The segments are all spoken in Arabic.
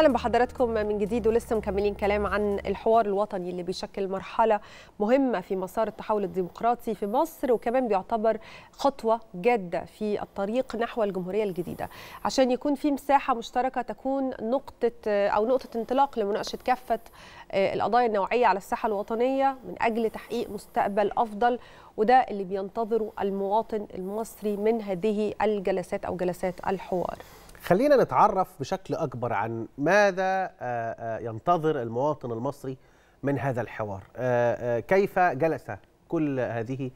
اهلا بحضراتكم من جديد ولسه مكملين كلام عن الحوار الوطني اللي بيشكل مرحله مهمه في مسار التحول الديمقراطي في مصر وكمان بيعتبر خطوه جاده في الطريق نحو الجمهوريه الجديده عشان يكون في مساحه مشتركه تكون نقطه او نقطه انطلاق لمناقشه كافه آه، القضايا النوعيه على الساحه الوطنيه من اجل تحقيق مستقبل افضل وده اللي بينتظره المواطن المصري من هذه الجلسات او جلسات الحوار خلينا نتعرف بشكل أكبر عن ماذا آه، آه، ينتظر المواطن المصري من هذا الحوار آه، كيف جلس كل هذه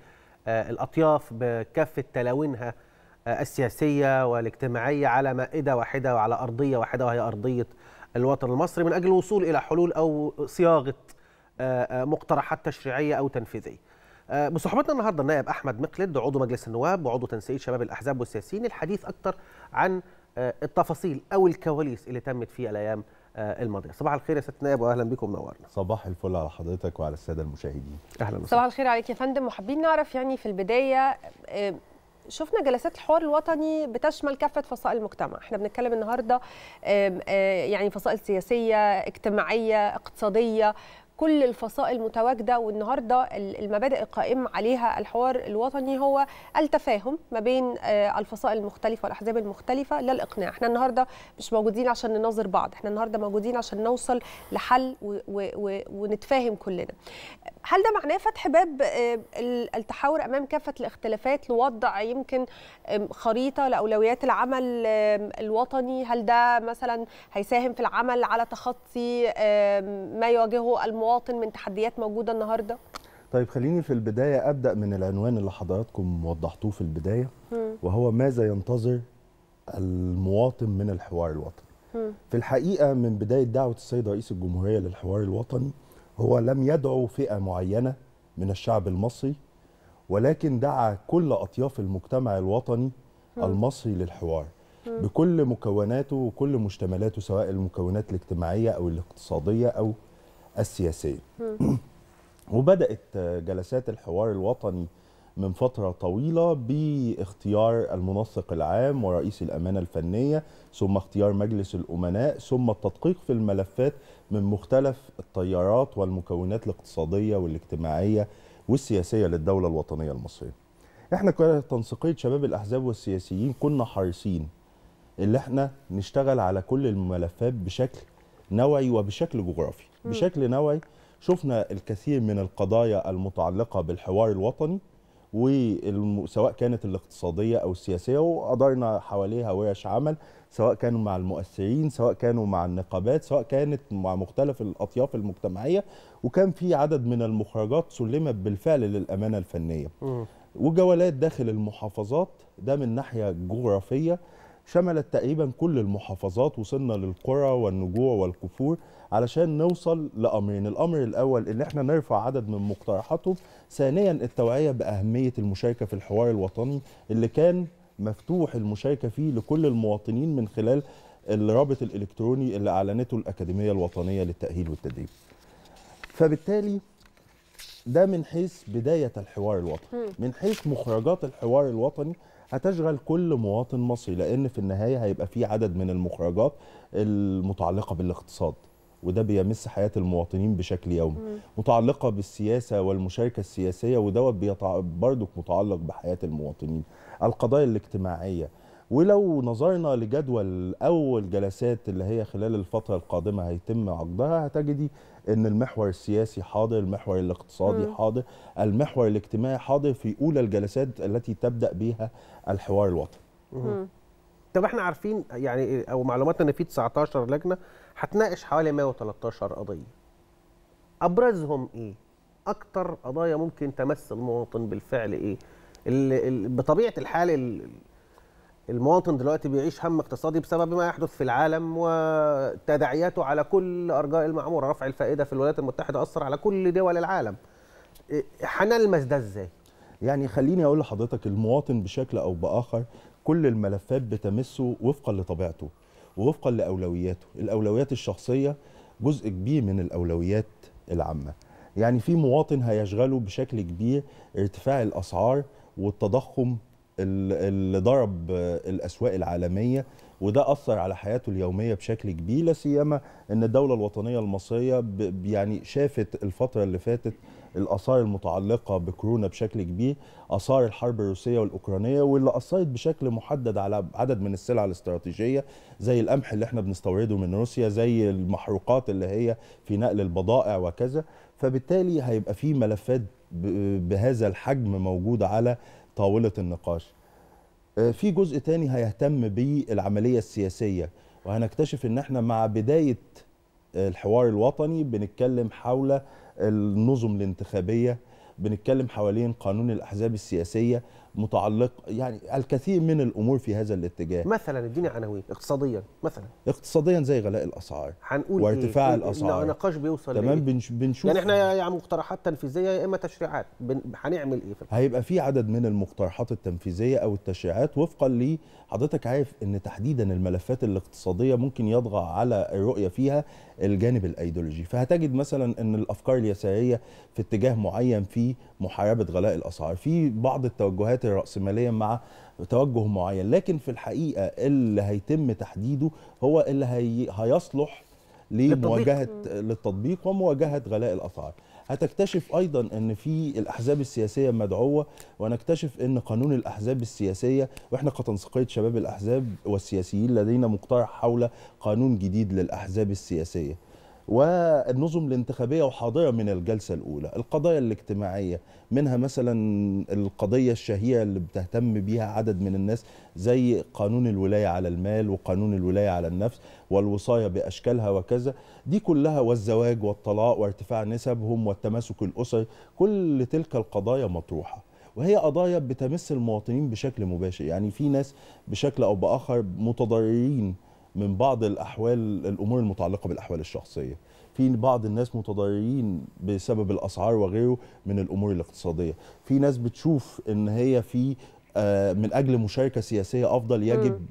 الأطياف بكافة تلاوينها السياسية والاجتماعية على مائدة واحدة وعلى أرضية واحدة وهي أرضية الوطن المصري من أجل الوصول إلى حلول أو صياغة مقترحات تشريعية أو تنفيذية بصحبتنا النهارده النائب احمد مقلد عضو مجلس النواب وعضو تنسيق شباب الاحزاب والسياسيين الحديث اكثر عن آه، التفاصيل او الكواليس اللي تمت في الايام آه، الماضيه صباح الخير يا ست نائب واهلا بكم منورنا صباح الفل على حضرتك وعلى الساده المشاهدين اهلا وسهلا صباح الخير عليك يا فندم وحابين نعرف يعني في البدايه آه، شفنا جلسات الحوار الوطني بتشمل كافه فصائل المجتمع احنا بنتكلم النهارده يعني فصائل سياسيه اجتماعيه اقتصاديه كل الفصائل متواجده والنهارده المبادئ القائم عليها الحوار الوطني هو التفاهم ما بين آه، الفصائل المختلفه والاحزاب المختلفه للاقناع، احنا النهارده مش موجودين عشان نناظر بعض، احنا النهارده موجودين عشان نوصل لحل ونتفاهم كلنا. هل ده معناه فتح باب آه، التحاور امام كافه الاختلافات لوضع يمكن خريطه لاولويات العمل الوطني؟ هل ده مثلا هيساهم في العمل على تخطي ما يواجهه المواطن المواطن من تحديات موجوده النهارده طيب خليني في البدايه ابدا من العنوان اللي حضراتكم وضحتوه في البدايه وهو ماذا ينتظر المواطن من الحوار الوطني في الحقيقه من بدايه دعوه السيد رئيس الجمهوريه للحوار الوطني هو لم يدعو فئه معينه من الشعب المصري ولكن دعا كل اطياف المجتمع الوطني المصري للحوار بكل مكوناته وكل مشتملاته سواء المكونات الاجتماعيه او الاقتصاديه او السياسيه وبدات جلسات الحوار الوطني من فتره طويله باختيار المنسق العام ورئيس الامانه الفنيه ثم اختيار مجلس الامناء ثم التدقيق في الملفات من مختلف التيارات والمكونات الاقتصاديه والاجتماعيه والسياسيه للدوله الوطنيه المصريه احنا كتنسيقيه شباب الاحزاب والسياسيين كنا حريصين اللي احنا نشتغل على كل الملفات بشكل نوعي وبشكل جغرافي بشكل نوعي شفنا الكثير من القضايا المتعلقة بالحوار الوطني وسواء كانت الاقتصادية أو السياسية وادرنا حواليها ورش عمل سواء كانوا مع المؤثرين سواء كانوا مع النقابات سواء كانت مع مختلف الأطياف المجتمعية وكان في عدد من المخرجات سلمت بالفعل للأمانة الفنية وجولات داخل المحافظات ده من ناحية جغرافية شملت تقريبا كل المحافظات وصلنا للقرى والنجوع والكفور علشان نوصل لأمرين الأمر الأول إن احنا نرفع عدد من مقترحاتهم ثانيا التوعية بأهمية المشاركة في الحوار الوطني اللي كان مفتوح المشاركة فيه لكل المواطنين من خلال الرابط الإلكتروني اللي أعلنته الأكاديمية الوطنية للتأهيل والتدريب فبالتالي ده من حيث بداية الحوار الوطني من حيث مخرجات الحوار الوطني هتشغل كل مواطن مصري لان في النهايه هيبقى في عدد من المخرجات المتعلقه بالاقتصاد وده بيمس حياه المواطنين بشكل يومي متعلقه بالسياسه والمشاركه السياسيه ودوت برضك متعلق بحياه المواطنين القضايا الاجتماعيه ولو نظرنا لجدول اول جلسات اللي هي خلال الفتره القادمه هيتم عقدها هتجدي ان المحور السياسي حاضر المحور الاقتصادي م. حاضر المحور الاجتماعي حاضر في اولى الجلسات التي تبدا بها الحوار الوطني طب احنا عارفين يعني او معلوماتنا ان في 19 لجنه هتناقش حوالي 113 قضيه ابرزهم ايه اكتر قضايا ممكن تمس المواطن بالفعل ايه بطبيعه الحال المواطن دلوقتي بيعيش هم اقتصادي بسبب ما يحدث في العالم وتداعياته على كل ارجاء المعموره رفع الفائده في الولايات المتحده اثر على كل دول العالم حنلمس ده ازاي يعني خليني اقول لحضرتك المواطن بشكل او باخر كل الملفات بتمسه وفقا لطبيعته ووفقا لاولوياته الاولويات الشخصيه جزء كبير من الاولويات العامه يعني في مواطن هيشغله بشكل كبير ارتفاع الاسعار والتضخم اللي ضرب الاسواق العالميه وده اثر على حياته اليوميه بشكل كبير لا سيما ان الدوله الوطنيه المصريه يعني شافت الفتره اللي فاتت الاثار المتعلقه بكورونا بشكل كبير اثار الحرب الروسيه والاوكرانيه واللي اثرت بشكل محدد على عدد من السلع الاستراتيجيه زي القمح اللي احنا بنستورده من روسيا زي المحروقات اللي هي في نقل البضائع وكذا فبالتالي هيبقى في ملفات بهذا الحجم موجوده على طاوله النقاش آه، في جزء تاني هيهتم بالعمليه السياسيه وهنكتشف ان احنا مع بدايه الحوار الوطني بنتكلم حول النظم الانتخابيه بنتكلم حوالين قانون الاحزاب السياسيه متعلق يعني الكثير من الامور في هذا الاتجاه مثلا اديني عناوين اقتصاديا مثلا اقتصاديا زي غلاء الاسعار هنقول إيه؟ وارتفاع إيه؟ الاسعار نقاش بيوصل تمام إيه؟ بنشوف يعني احنا يعني مقترحات تنفيذيه يا اما تشريعات هنعمل ايه في هيبقى في عدد من المقترحات التنفيذيه او التشريعات وفقا لي حضرتك عارف ان تحديدا الملفات الاقتصاديه ممكن يضغط على الرؤيه فيها الجانب الايديولوجي فهتجد مثلا ان الافكار اليساريه في اتجاه معين في محاربه غلاء الاسعار في بعض التوجهات الراسماليه مع توجه معين لكن في الحقيقه اللي هيتم تحديده هو اللي هي... هيصلح لمواجهه للتطبيق ومواجهه غلاء الاسعار هتكتشف ايضا ان في الاحزاب السياسيه مدعوه ونكتشف ان قانون الاحزاب السياسيه واحنا كتنسيقيه شباب الاحزاب والسياسيين لدينا مقترح حول قانون جديد للاحزاب السياسيه والنظم الانتخابية وحاضرة من الجلسة الأولى القضايا الاجتماعية منها مثلا القضية الشهية اللي بتهتم بيها عدد من الناس زي قانون الولاية على المال وقانون الولاية على النفس والوصاية بأشكالها وكذا دي كلها والزواج والطلاق وارتفاع نسبهم والتماسك الأسري كل تلك القضايا مطروحة وهي قضايا بتمس المواطنين بشكل مباشر يعني في ناس بشكل او باخر متضررين من بعض الأحوال الأمور المتعلقة بالأحوال الشخصية في بعض الناس متضررين بسبب الأسعار وغيره من الأمور الاقتصادية في ناس بتشوف إن هي في آه، من اجل مشاركه سياسيه افضل يجب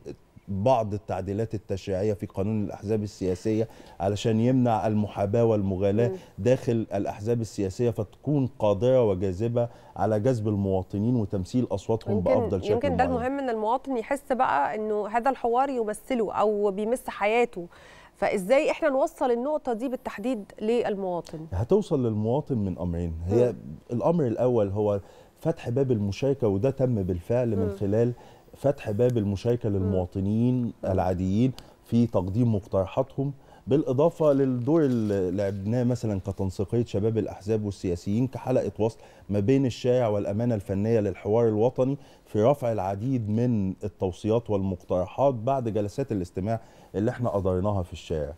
بعض التعديلات التشريعيه في قانون الاحزاب السياسيه علشان يمنع المحاباه والمغالاه داخل الاحزاب السياسيه فتكون قادره وجاذبه على جذب المواطنين وتمثيل اصواتهم يمكن بافضل شكل يمكن ده المهم ان المواطن يحس بقى انه هذا الحوار يمثله او بيمس حياته فازاي احنا نوصل النقطه دي بالتحديد للمواطن هتوصل للمواطن من امرين هي م. الامر الاول هو فتح باب المشاركه وده تم بالفعل م. من خلال فتح باب المشاركه للمواطنين العاديين في تقديم مقترحاتهم بالاضافه للدور اللي لعبناه مثلا كتنسيقيه شباب الاحزاب والسياسيين كحلقه وصل ما بين الشارع والامانه الفنيه للحوار الوطني في رفع العديد من التوصيات والمقترحات بعد جلسات الاستماع اللي احنا قدرناها في الشارع.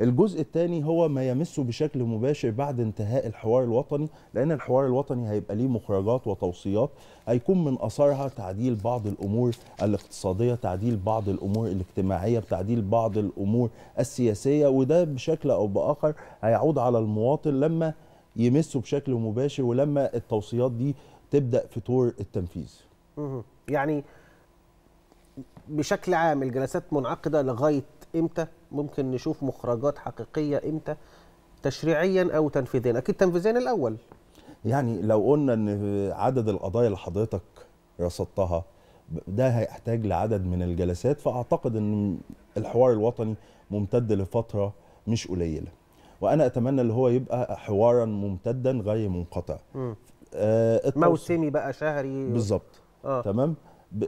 الجزء الثاني هو ما يمسه بشكل مباشر بعد انتهاء الحوار الوطني لان الحوار الوطني هيبقى ليه مخرجات وتوصيات هيكون من اثارها تعديل بعض الامور الاقتصاديه تعديل بعض الامور الاجتماعيه بتعديل بعض الامور السياسيه وده بشكل او باخر هيعود على المواطن لما يمسه بشكل مباشر ولما التوصيات دي تبدا في طور التنفيذ يعني بشكل عام الجلسات منعقده لغايه امتى ممكن نشوف مخرجات حقيقيه امتى تشريعيا او تنفيذيا اكيد تنفيذيا الاول يعني لو قلنا ان عدد القضايا اللي حضرتك رصدتها ده هيحتاج لعدد من الجلسات فاعتقد ان الحوار الوطني ممتد لفتره مش قليله وانا اتمنى اللي هو يبقى حوارا ممتدا غير منقطع آه موسمي بقى شهري بالظبط آه. تمام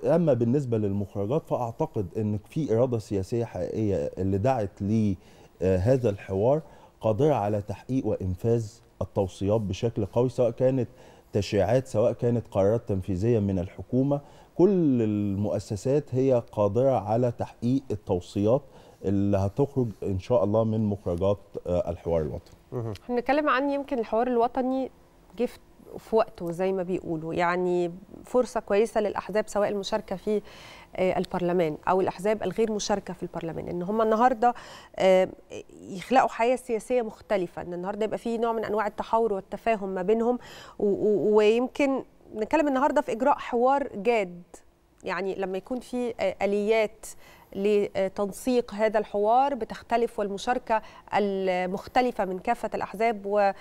اما بالنسبه للمخرجات فاعتقد ان في اراده سياسيه حقيقيه اللي دعت لي آه، هذا الحوار قادره على تحقيق وانفاذ التوصيات بشكل قوي سواء كانت تشريعات سواء كانت قرارات تنفيذيه من الحكومه كل المؤسسات هي قادره على تحقيق التوصيات اللي هتخرج ان شاء الله من مخرجات آه، الحوار الوطني. احنا بنتكلم عن يمكن الحوار الوطني جه في وقته زي ما بيقولوا يعني فرصة كويسة للأحزاب سواء المشاركة في آه، البرلمان أو الأحزاب الغير مشاركة في البرلمان إن هم النهاردة آه، يخلقوا حياة سياسية مختلفة إن النهاردة يبقى في نوع من أنواع التحاور والتفاهم ما بينهم ويمكن نتكلم النهاردة في إجراء حوار جاد يعني لما يكون في آه، آليات لتنسيق هذا الحوار بتختلف والمشاركة المختلفة من كافة الأحزاب و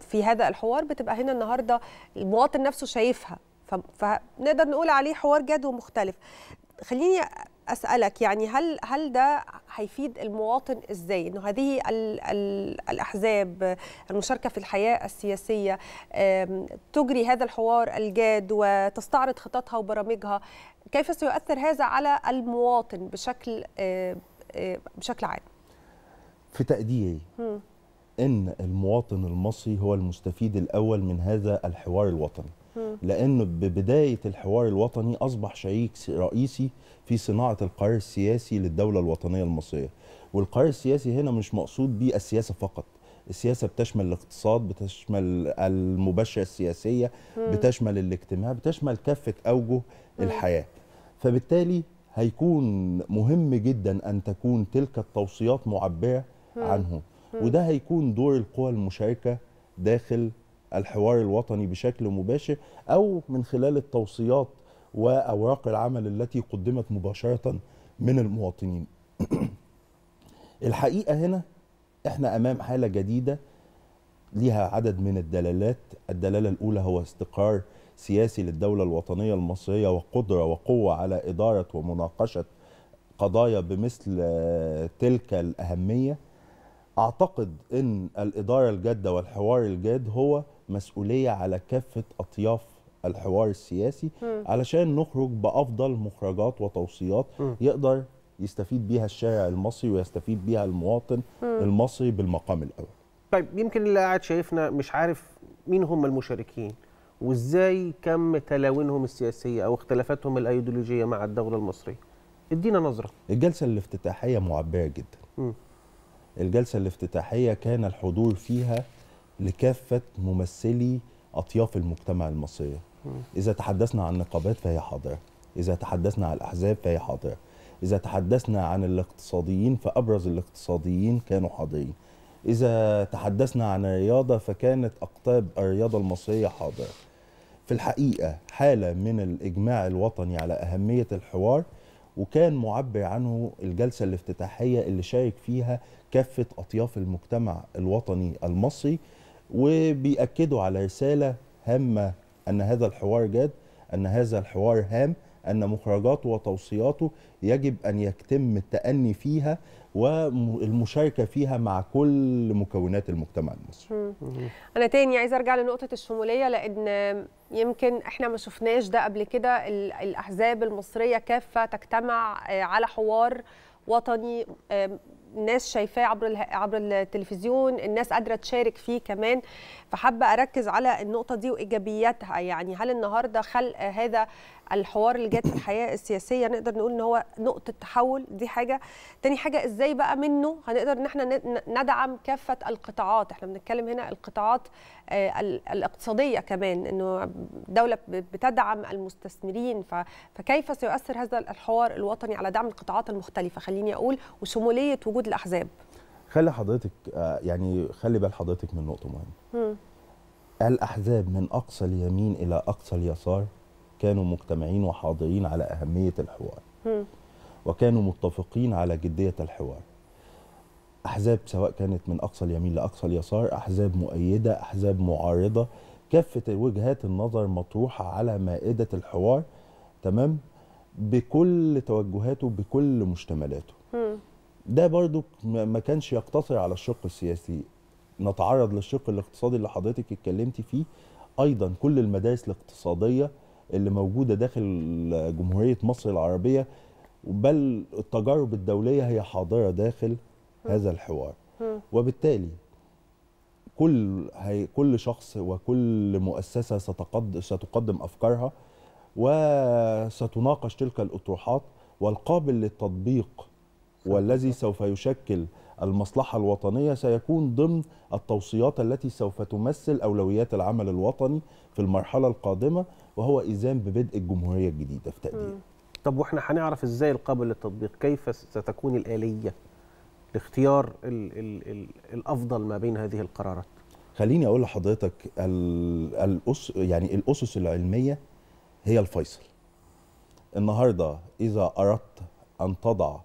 في هذا الحوار بتبقى هنا النهارده المواطن نفسه شايفها فنقدر نقول عليه حوار جاد ومختلف خليني اسالك يعني هل هل ده هيفيد المواطن ازاي انه هذه الـ الـ الاحزاب المشاركه في الحياه السياسيه تجري هذا الحوار الجاد وتستعرض خططها وبرامجها كيف سيؤثر هذا على المواطن بشكل بشكل عام في تقديري ان المواطن المصري هو المستفيد الاول من هذا الحوار الوطني لانه ببدايه الحوار الوطني اصبح شريك رئيسي في صناعه القرار السياسي للدوله الوطنيه المصريه والقرار السياسي هنا مش مقصود بيه السياسه فقط السياسه بتشمل الاقتصاد بتشمل المباشره السياسيه بتشمل الاجتماع بتشمل كافه اوجه الحياه فبالتالي هيكون مهم جدا ان تكون تلك التوصيات معبره عنه وده هيكون دور القوى المشاركه داخل الحوار الوطني بشكل مباشر او من خلال التوصيات واوراق العمل التي قدمت مباشره من المواطنين. الحقيقه هنا احنا امام حاله جديده ليها عدد من الدلالات، الدلاله الاولى هو استقرار سياسي للدوله الوطنيه المصريه وقدره وقوه على اداره ومناقشه قضايا بمثل آه، تلك الاهميه. اعتقد ان الاداره الجاده والحوار الجاد هو مسؤوليه على كافه اطياف الحوار السياسي م. علشان نخرج بافضل مخرجات وتوصيات م. يقدر يستفيد بيها الشارع المصري ويستفيد بيها المواطن م. المصري بالمقام الاول. طيب يمكن اللي قاعد شايفنا مش عارف مين هم المشاركين وازاي كم تلاوينهم السياسيه او اختلافاتهم الايديولوجيه مع الدوله المصريه. ادينا نظره. الجلسه الافتتاحيه معبره جدا. م. الجلسة الافتتاحية كان الحضور فيها لكافة ممثلي أطياف المجتمع المصري إذا تحدثنا عن النقابات فهي حاضرة إذا تحدثنا عن الأحزاب فهي حاضرة إذا تحدثنا عن الاقتصاديين فأبرز الاقتصاديين كانوا حاضرين إذا تحدثنا عن الرياضة فكانت أقطاب الرياضة المصرية حاضرة في الحقيقة حالة من الإجماع الوطني على أهمية الحوار وكان معبر عنه الجلسة الافتتاحية اللي شارك فيها كافة أطياف المجتمع الوطني المصري وبيأكدوا على رسالة هامة أن هذا الحوار جاد أن هذا الحوار هام أن مخرجاته وتوصياته يجب أن يتم التأني فيها والمشاركة فيها مع كل مكونات المجتمع المصري أنا تاني عايزة أرجع لنقطة الشمولية لأن يمكن احنا ما شفناش ده قبل كده الأحزاب المصرية كافة تجتمع آه، على حوار وطني الناس شايفاه عبر عبر التلفزيون الناس قادره تشارك فيه كمان فحابه اركز على النقطه دي وايجابياتها يعني هل النهارده خلق هذا الحوار اللي جات في الحياه السياسيه نقدر نقول ان هو نقطه تحول دي حاجه تاني حاجه ازاي بقى منه هنقدر ان احنا ندعم كافه القطاعات احنا بنتكلم هنا القطاعات آه، الاقتصاديه كمان انه دوله بتدعم المستثمرين فكيف سيؤثر هذا الحوار الوطني على دعم القطاعات المختلفه خليني اقول وشموليه وجود الاحزاب خلي حضرتك آه، يعني خلي بال حضرتك من نقطه مهمه الاحزاب من اقصى اليمين الى اقصى اليسار كانوا مجتمعين وحاضرين على أهمية الحوار وكانوا متفقين على جدية الحوار أحزاب سواء كانت من أقصى اليمين لأقصى اليسار أحزاب مؤيدة أحزاب معارضة كافة وجهات النظر مطروحة على مائدة الحوار تمام بكل توجهاته بكل مشتملاته ده برضو ما كانش يقتصر على الشق السياسي نتعرض للشق الاقتصادي اللي حضرتك اتكلمتي فيه ايضا كل المدارس الاقتصاديه اللي موجوده داخل جمهوريه مصر العربيه بل التجارب الدوليه هي حاضره داخل هذا الحوار وبالتالي كل هي كل شخص وكل مؤسسه ستقدم ستقدم افكارها وستناقش تلك الاطروحات والقابل للتطبيق والذي سوف يشكل المصلحة الوطنية سيكون ضمن التوصيات التي سوف تمثل أولويات العمل الوطني في المرحلة القادمة وهو إذان ببدء الجمهورية الجديدة في تقدير طب واحنا هنعرف ازاي القابل للتطبيق كيف ستكون الآلية لاختيار الـ الـ الـ الأفضل ما بين هذه القرارات خليني أقول لحضرتك الـ يعني الأسس العلمية هي الفيصل النهاردة إذا أردت أن تضع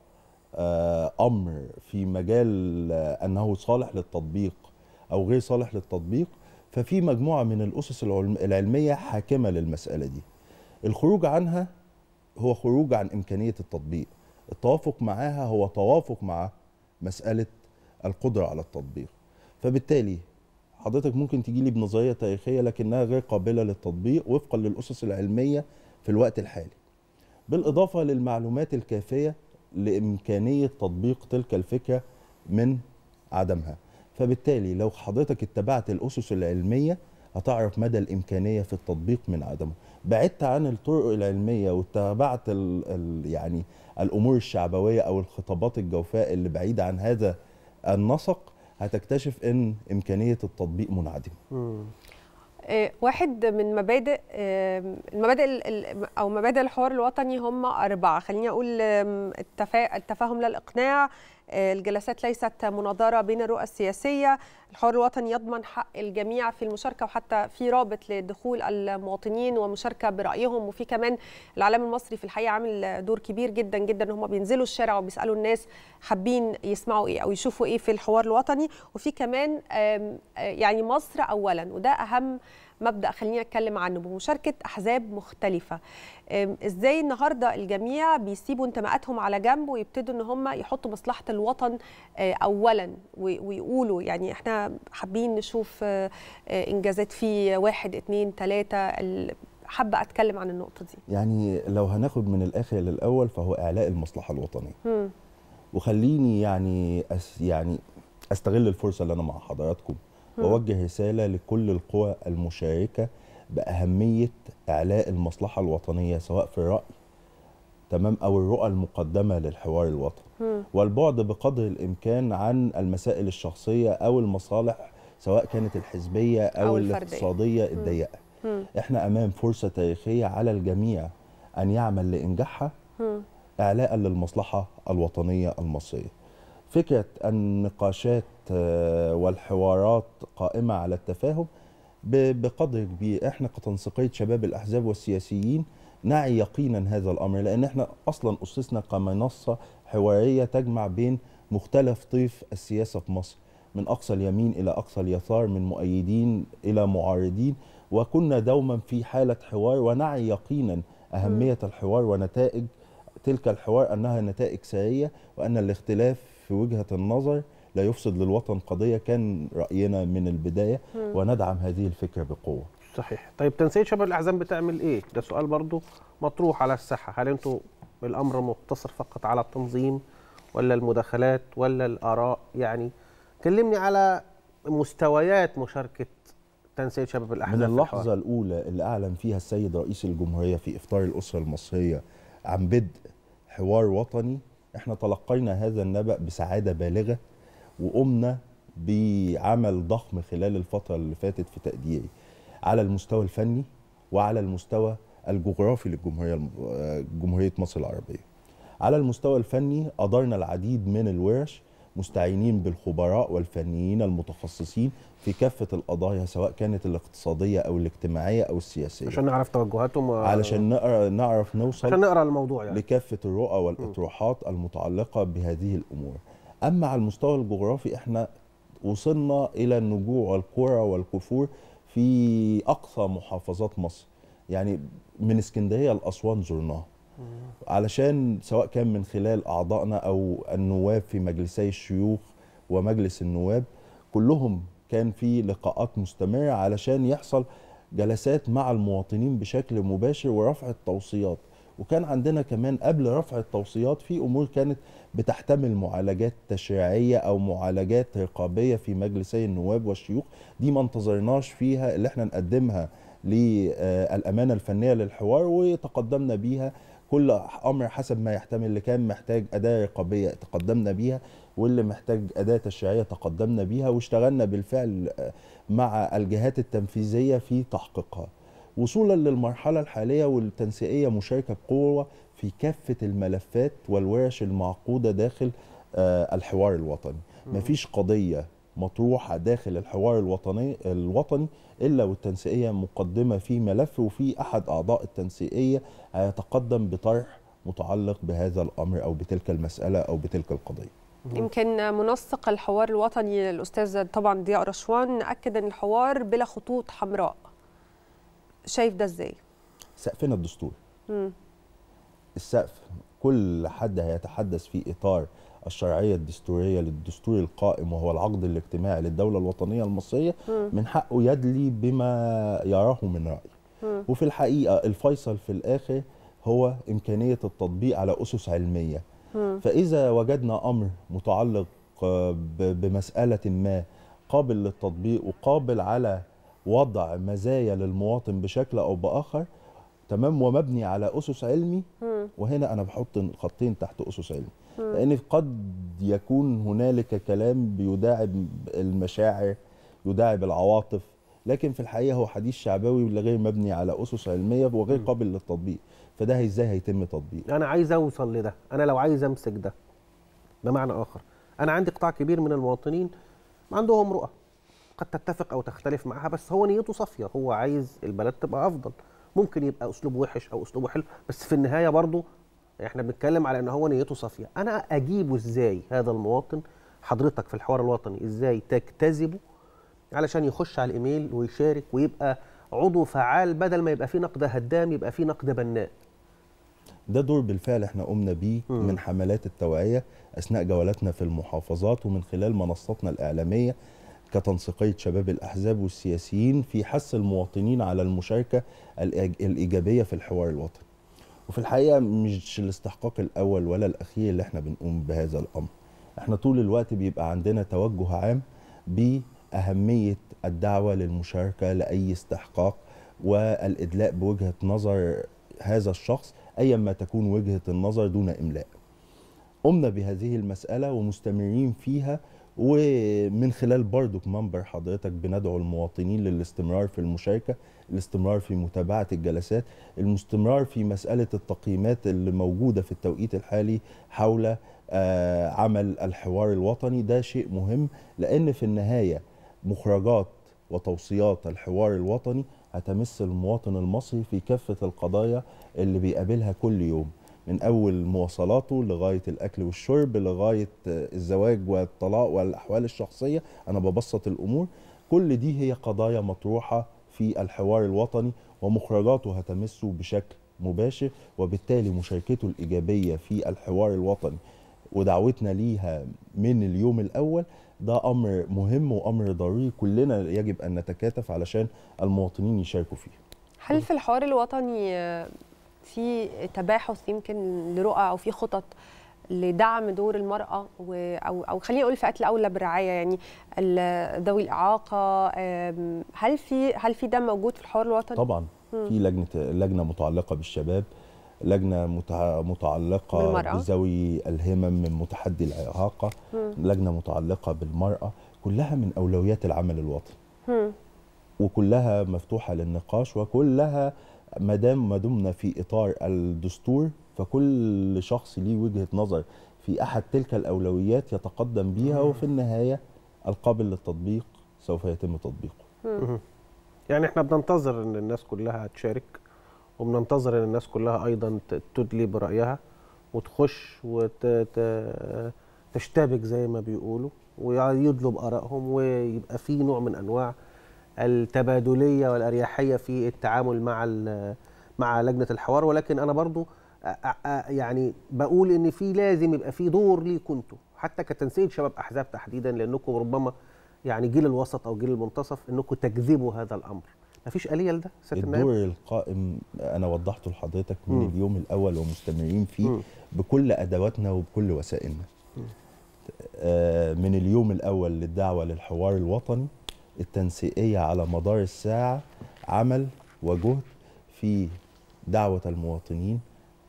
آه، امر في مجال آه، انه صالح للتطبيق او غير صالح للتطبيق ففي مجموعه من الاسس العلميه حاكمه للمساله دي الخروج عنها هو خروج عن امكانيه التطبيق التوافق معاها هو توافق مع مساله القدره على التطبيق فبالتالي حضرتك ممكن تجي لي بنظريه تاريخيه لكنها غير قابله للتطبيق وفقا للاسس العلميه في الوقت الحالي بالاضافه للمعلومات الكافيه لامكانيه تطبيق تلك الفكره من عدمها فبالتالي لو حضرتك اتبعت الاسس العلميه هتعرف مدى الامكانيه في التطبيق من عدمه بعدت عن الطرق العلميه واتبعت يعني الامور الشعبويه او الخطابات الجوفاء اللي بعيده عن هذا النسق هتكتشف ان امكانيه التطبيق منعدمه آه، واحد من مبادئ آه، المبادئ او مبادئ الحوار الوطني هم اربعه خليني اقول التفاهم لا الاقناع الجلسات ليست مناظره بين الرؤى السياسيه الحوار الوطني يضمن حق الجميع في المشاركه وحتى في رابط لدخول المواطنين ومشاركه برايهم وفي كمان الاعلام المصري في الحقيقه عامل دور كبير جدا جدا ان هم بينزلوا الشارع وبيسالوا الناس حابين يسمعوا ايه او يشوفوا ايه في الحوار الوطني وفي كمان آه، يعني مصر اولا وده اهم مبدا خليني اتكلم عنه بمشاركه احزاب مختلفه ازاي النهارده الجميع بيسيبوا انتماءاتهم على جنب ويبتدوا ان هم يحطوا مصلحه الوطن آه، اولا ويقولوا يعني احنا حابين نشوف آه، آه، انجازات في واحد اتنين تلاته حابه اتكلم عن النقطه دي يعني لو هناخد من الاخر للاول فهو اعلاء المصلحه الوطنيه م. وخليني يعني أس يعني استغل الفرصه اللي انا مع حضراتكم ووجه رسالة لكل القوى المشاركة بأهمية إعلاء المصلحة الوطنية سواء في الرأي تمام أو الرؤى المقدمة للحوار الوطني والبعد بقدر الإمكان عن المسائل الشخصية أو المصالح سواء كانت الحزبية أو, أو الاقتصادية الضيقة إحنا أمام فرصة تاريخية على الجميع أن يعمل لإنجاحها إعلاء للمصلحة الوطنية المصرية فكرة النقاشات آه، والحوارات قائمه على التفاهم بقدر كبير احنا كتنسيقيه شباب الاحزاب والسياسيين نعي يقينا هذا الامر لان احنا اصلا اسسنا كمنصه حواريه تجمع بين مختلف طيف السياسه في مصر من اقصى اليمين الى اقصى اليسار من مؤيدين الى معارضين وكنا دوما في حاله حوار ونعي يقينا اهميه الحوار ونتائج تلك الحوار انها نتائج ساريه وان الاختلاف في وجهه النظر لا يفسد للوطن قضيه كان راينا من البدايه وندعم هذه الفكره بقوه صحيح طيب تنسيق شباب الاحزاب بتعمل ايه ده سؤال برضو مطروح على الساحه هل انتوا الامر مقتصر فقط على التنظيم ولا المداخلات ولا الاراء يعني كلمني على مستويات مشاركه تنسيق شباب الاحزاب من اللحظه الاولى اللي اعلن فيها السيد رئيس الجمهوريه في افطار الاسره المصريه عن بدء حوار وطني احنا تلقينا هذا النبأ بسعاده بالغه وقمنا بعمل ضخم خلال الفتره اللي فاتت في تقديري على المستوى الفني وعلى المستوى الجغرافي للجمهوريه آه، جمهوريه مصر العربيه. على المستوى الفني ادرنا العديد من الورش مستعينين بالخبراء والفنيين المتخصصين في كافة القضايا سواء كانت الاقتصادية أو الاجتماعية أو السياسية عشان نعرف توجهاتهم و... علشان نقرأ نعرف نوصل عشان نقرأ الموضوع يعني لكافة الرؤى والإطروحات المتعلقة بهذه الأمور اما على المستوى الجغرافي احنا وصلنا الى النجوع والقرى والكفور في اقصى محافظات مصر يعني من اسكندريه لاسوان زرناها علشان سواء كان من خلال اعضائنا او النواب في مجلسي الشيوخ ومجلس النواب كلهم كان في لقاءات مستمره علشان يحصل جلسات مع المواطنين بشكل مباشر ورفع التوصيات وكان عندنا كمان قبل رفع التوصيات في امور كانت بتحتمل معالجات تشريعيه او معالجات رقابيه في مجلسي النواب والشيوخ دي ما انتظرناش فيها اللي احنا نقدمها للامانه الفنيه للحوار وتقدمنا بيها كل امر حسب ما يحتمل اللي كان محتاج اداه رقابيه تقدمنا بيها واللي محتاج اداه تشريعيه تقدمنا بيها واشتغلنا بالفعل مع الجهات التنفيذيه في تحقيقها وصولا للمرحلة الحالية والتنسيقية مشاركة بقوة في كافة الملفات والورش المعقودة داخل آه، الحوار الوطني مفيش قضية مطروحة داخل الحوار الوطني الوطني إلا والتنسيقية مقدمة في ملف وفي أحد أعضاء التنسيقية هيتقدم بطرح متعلق بهذا الأمر أو بتلك المسألة أو بتلك القضية يمكن منسق الحوار الوطني الاستاذ طبعا ضياء رشوان اكد ان الحوار بلا خطوط حمراء شايف ده ازاي؟ سقفنا الدستوري السقف كل حد هيتحدث في اطار الشرعيه الدستوريه للدستور القائم وهو العقد الاجتماعي للدوله الوطنيه المصريه مم. من حقه يدلي بما يراه من راي مم. وفي الحقيقه الفيصل في الاخر هو امكانيه التطبيق على اسس علميه مم. فاذا وجدنا امر متعلق آه، بمساله ما قابل للتطبيق وقابل على وضع مزايا للمواطن بشكل او باخر تمام ومبني على اسس علمي وهنا انا بحط خطين تحت اسس علمي لان قد يكون هنالك كلام بيداعب المشاعر يداعب العواطف لكن في الحقيقه هو حديث شعبوي غير مبني على اسس علميه وغير قابل للتطبيق فده ازاي هيتم تطبيقه انا عايز اوصل لده انا لو عايز امسك ده بمعنى اخر انا عندي قطاع كبير من المواطنين عندهم رؤى قد تتفق او تختلف معها بس هو نيته صافيه هو عايز البلد تبقى افضل ممكن يبقى اسلوبه وحش او اسلوبه حلو بس في النهايه برضه احنا بنتكلم على ان هو نيته صافيه انا اجيبه ازاي هذا المواطن حضرتك في الحوار الوطني ازاي تجتذبه علشان يخش على الايميل ويشارك ويبقى عضو فعال بدل ما يبقى في نقد هدام يبقى في نقد بناء ده دور بالفعل احنا قمنا بيه من حملات التوعيه اثناء جولاتنا في المحافظات ومن خلال منصاتنا الاعلاميه كتنسيقية شباب الأحزاب والسياسيين في حث المواطنين على المشاركة الإيجابية في الحوار الوطني وفي الحقيقة مش الاستحقاق الأول ولا الأخير اللي احنا بنقوم بهذا الأمر احنا طول الوقت بيبقى عندنا توجه عام بأهمية الدعوة للمشاركة لأي استحقاق والإدلاء بوجهة نظر هذا الشخص أيا ما تكون وجهة النظر دون إملاء قمنا بهذه المسألة ومستمرين فيها ومن خلال برضو منبر حضرتك بندعو المواطنين للاستمرار في المشاركة الاستمرار في متابعة الجلسات الاستمرار في مسألة التقييمات اللي موجودة في التوقيت الحالي حول آه، عمل الحوار الوطني ده شيء مهم لأن في النهاية مخرجات وتوصيات الحوار الوطني هتمس المواطن المصري في كافة القضايا اللي بيقابلها كل يوم من اول مواصلاته لغايه الاكل والشرب لغايه الزواج والطلاق والاحوال الشخصيه انا ببسط الامور كل دي هي قضايا مطروحه في الحوار الوطني ومخرجاته هتمسه بشكل مباشر وبالتالي مشاركته الايجابيه في الحوار الوطني ودعوتنا ليها من اليوم الاول ده امر مهم وامر ضروري كلنا يجب ان نتكاتف علشان المواطنين يشاركوا فيه. هل في الحوار الوطني في تباحث يمكن لرؤى او في خطط لدعم دور المرأة أو أو خليني أقول فئات الأولى بالرعاية يعني ذوي الإعاقة هل في هل في ده موجود في الحوار الوطني؟ طبعا في لجنة لجنة متعلقة بالشباب لجنة متعلقة بذوي الهمم من متحدي الإعاقة لجنة متعلقة بالمرأة كلها من أولويات العمل الوطني وكلها مفتوحة للنقاش وكلها آه ما دام ما دمنا في اطار الدستور فكل شخص ليه وجهه نظر في احد تلك الاولويات يتقدم بيها وفي النهايه القابل للتطبيق سوف يتم تطبيقه. يعني احنا بننتظر ان الناس كلها تشارك وبننتظر ان الناس كلها ايضا تدلي برايها وتخش وتشتبك زي ما بيقولوا ويدلوا بارائهم ويبقى في نوع من انواع التبادليه والاريحيه في التعامل مع مع لجنه الحوار ولكن انا برضو يعني بقول ان في لازم يبقى في دور ليكم كنتوا حتى كتنسيق شباب احزاب تحديدا لانكم ربما يعني جيل الوسط او جيل المنتصف انكم تجذبوا هذا الامر مفيش آلية لده سيادة النائب؟ الدور القائم أنا وضحته لحضرتك من م. اليوم الأول ومستمرين فيه م. بكل أدواتنا وبكل وسائلنا. آه من اليوم الأول للدعوة للحوار الوطني التنسيقيه على مدار الساعه عمل وجهد في دعوه المواطنين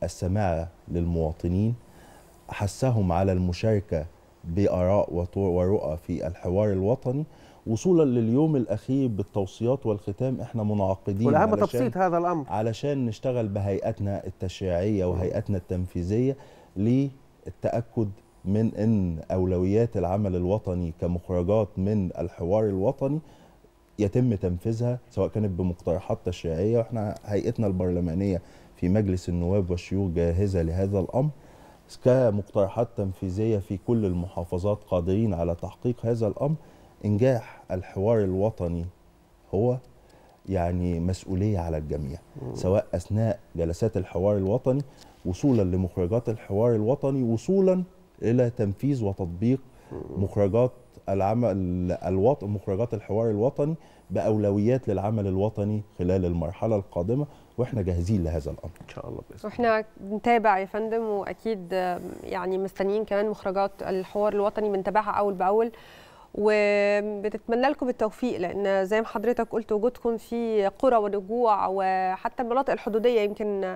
السماع للمواطنين حثهم على المشاركه باراء ورؤى في الحوار الوطني وصولا لليوم الاخير بالتوصيات والختام احنا منعقدين والاهم تبسيط هذا الامر علشان نشتغل بهيئتنا التشريعيه وهيئتنا التنفيذيه للتاكد من ان اولويات العمل الوطني كمخرجات من الحوار الوطني يتم تنفيذها سواء كانت بمقترحات تشريعيه واحنا هيئتنا البرلمانيه في مجلس النواب والشيوخ جاهزه لهذا الامر كمقترحات تنفيذيه في كل المحافظات قادرين على تحقيق هذا الامر انجاح الحوار الوطني هو يعني مسؤوليه على الجميع سواء اثناء جلسات الحوار الوطني وصولا لمخرجات الحوار الوطني وصولا الى تنفيذ وتطبيق مخرجات العمل الوطن مخرجات الحوار الوطني باولويات للعمل الوطني خلال المرحله القادمه واحنا جاهزين لهذا الامر ان شاء الله باذن الله واحنا بنتابع يا فندم واكيد يعني مستنيين كمان مخرجات الحوار الوطني بنتابعها اول باول وبنتمنى لكم التوفيق لان زي ما حضرتك قلت وجودكم في قرى ورجوع وحتى المناطق الحدوديه يمكن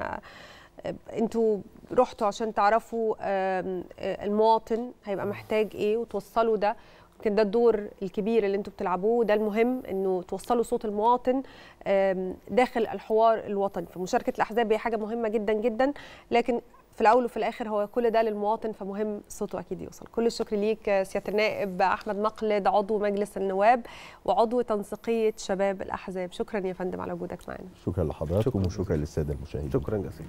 انتوا رحتوا عشان تعرفوا آه، المواطن هيبقى محتاج ايه وتوصلوا ده يمكن ده الدور الكبير اللي انتوا بتلعبوه ده المهم انه توصلوا صوت المواطن داخل الحوار الوطني فمشاركه الاحزاب هي حاجه مهمه جدا جدا لكن في الاول وفي الاخر هو كل ده للمواطن فمهم صوته اكيد يوصل كل الشكر ليك سياده النائب احمد مقلد عضو مجلس النواب وعضو تنسيقيه شباب الاحزاب شكرا يا فندم على وجودك معنا شكرا لحضراتكم وشكرا للساده المشاهدين شكرا جزيلا